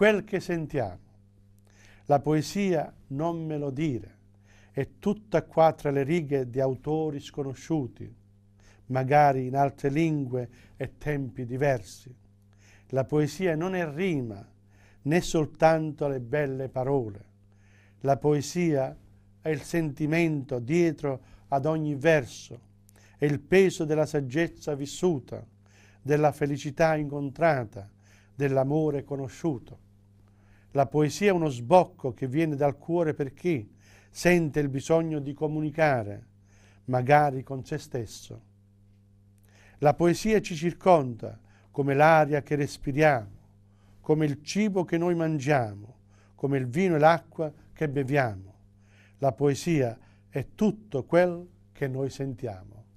quel che sentiamo. La poesia non me lo dire è tutta qua tra le righe di autori sconosciuti, magari in altre lingue e tempi diversi. La poesia non è rima, né soltanto le belle parole. La poesia è il sentimento dietro ad ogni verso, è il peso della saggezza vissuta, della felicità incontrata, dell'amore conosciuto. La poesia è uno sbocco che viene dal cuore per chi sente il bisogno di comunicare, magari con se stesso. La poesia ci circonda come l'aria che respiriamo, come il cibo che noi mangiamo, come il vino e l'acqua che beviamo. La poesia è tutto quel che noi sentiamo.